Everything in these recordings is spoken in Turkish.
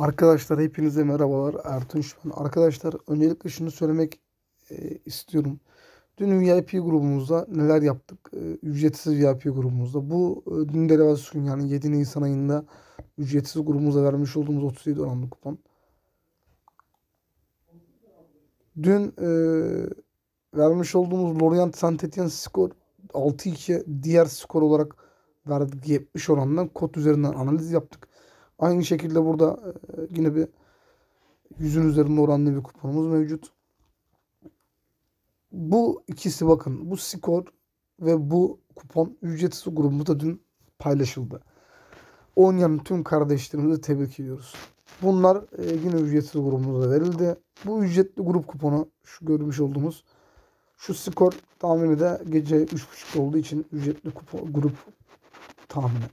Arkadaşlar hepinize merhabalar. Ertuğrul Şüphan. Arkadaşlar öncelikle şunu söylemek e, istiyorum. Dün VIP grubumuzda neler yaptık? E, ücretsiz VIP grubumuzda. Bu e, dün Delevaz gün yani 7 Nisan ayında ücretsiz grubumuza vermiş olduğumuz 37 oranlı kupon. Dün e, vermiş olduğumuz Lorient Saint Etienne skor 6-2 diğer skor olarak verdik 70 orandan kod üzerinden analiz yaptık. Aynı şekilde burada e, yine bir yüzün üzerinde oranlı bir kuponumuz mevcut. Bu ikisi bakın bu skor ve bu kupon ücretsiz grubumuzda dün paylaşıldı. Oynayan tüm kardeşlerimizi tebrik ediyoruz. Bunlar e, yine ücretsiz grubumuzda verildi. Bu ücretli grup kuponu şu görmüş olduğumuz şu skor tahmini de gece 3.30'da olduğu için ücretli kupon, grup tahmini.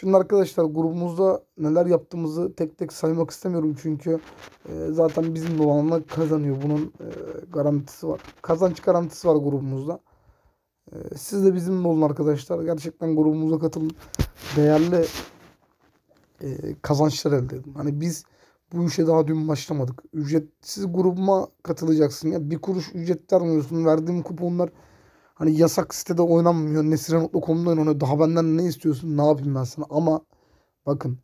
Şimdi arkadaşlar grubumuzda neler yaptığımızı tek tek saymak istemiyorum çünkü e, zaten bizim olanlar kazanıyor. Bunun e, garantisi var. Kazanç garantisi var grubumuzda. E, siz de bizimle olun arkadaşlar. Gerçekten grubumuza katılın. Değerli e, kazançlar elde edin. Hani biz bu işe daha dün başlamadık. Ücretsiz grubuma katılacaksın. Ya bir kuruş ücret vermiyorsun. Verdiğim kuponlar Hani yasak sitede oynanmıyor. Nesirenotlu.com'da oynanıyor. Daha benden ne istiyorsun? Ne yapayım ben sana? Ama bakın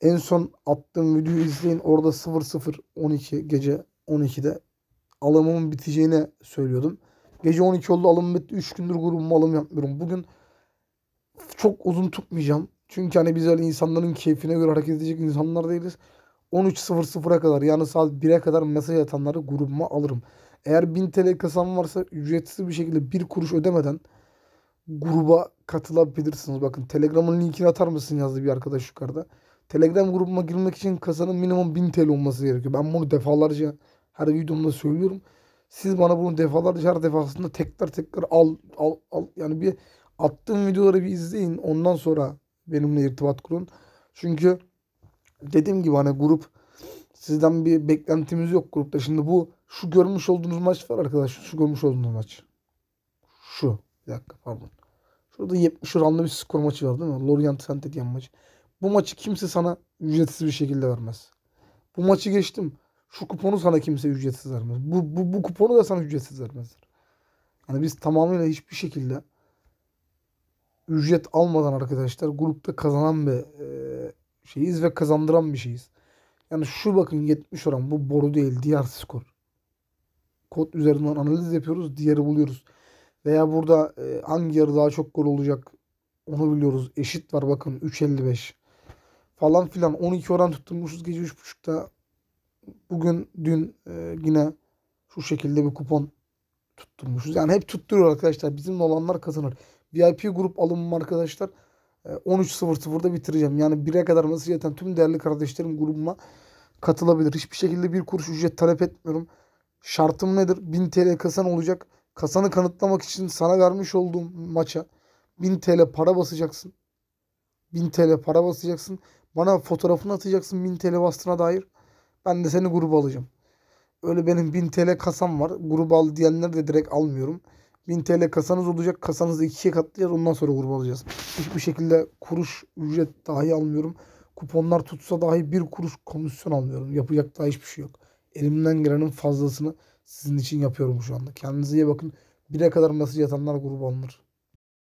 en son attığım videoyu izleyin. Orada 00.12 gece 12'de alımımın biteceğini söylüyordum. Gece 12 oldu alım bitti. 3 gündür grubuma alım yapmıyorum. Bugün çok uzun tutmayacağım. Çünkü hani biz öyle insanların keyfine göre hareket edecek insanlar değiliz. 13.00'a kadar yani saat 1'e kadar mesaj atanları grubuma alırım. Eğer 1000 TL kasam varsa ücretsiz bir şekilde bir kuruş ödemeden gruba katılabilirsiniz. Bakın Telegram'ın linkini atar mısın yazdı bir arkadaş yukarıda. Telegram grubuma girmek için kasanın minimum 1000 TL olması gerekiyor. Ben bunu defalarca her videomda söylüyorum. Siz bana bunu defalarca her defasında tekrar tekrar al al al yani bir attığım videoları bir izleyin. Ondan sonra benimle irtibat kurun. Çünkü dediğim gibi hani grup sizden bir beklentimiz yok grupta. Şimdi bu şu görmüş olduğunuz maç var arkadaşlar. Şu görmüş olduğunuz maç. Şu. Bir dakika pardon. Şurada 70 oranlı bir skor maçı var değil mi? Lorient saint Etienne maçı. Bu maçı kimse sana ücretsiz bir şekilde vermez. Bu maçı geçtim. Şu kuponu sana kimse ücretsiz vermez. Bu, bu, bu kuponu da sana ücretsiz vermezler. Hani biz tamamıyla hiçbir şekilde ücret almadan arkadaşlar grupta kazanan bir e, şeyiz ve kazandıran bir şeyiz. Yani şu bakın 70 oran bu boru değil diğer skor. Kod üzerinden analiz yapıyoruz diğeri buluyoruz. Veya burada e, hangi yarı daha çok gol olacak onu biliyoruz. Eşit var bakın 3.55 falan filan 12 oran tutturmuşuz gece 3.30'da. Bugün dün e, yine şu şekilde bir kupon tutturmuşuz. Yani hep tutturuyor arkadaşlar. Bizimle olanlar kazanır. VIP grup alımım arkadaşlar. 13.00'da ee, bitireceğim. Yani 1'e kadar nasıl atan tüm değerli kardeşlerim grubuma katılabilir. Hiçbir şekilde bir kuruş ücret talep etmiyorum. Şartım nedir? 1000 TL kasan olacak. Kasanı kanıtlamak için sana vermiş olduğum maça 1000 TL para basacaksın. 1000 TL para basacaksın. Bana fotoğrafını atacaksın 1000 TL bastığına dair. Ben de seni gruba alacağım. Öyle benim 1000 TL kasam var. grubu al diyenleri de direkt almıyorum. 1000 TL kasanız olacak. Kasanızı ikiye katlayacağız. Ondan sonra grup alacağız. Hiçbir şekilde kuruş ücret dahi almıyorum. Kuponlar tutsa dahi bir kuruş komisyon almıyorum. Yapacak daha hiçbir şey yok. Elimden gelenin fazlasını sizin için yapıyorum şu anda. Kendinize iyi bakın. 1'e kadar mesaj yatanlar grubu alınır.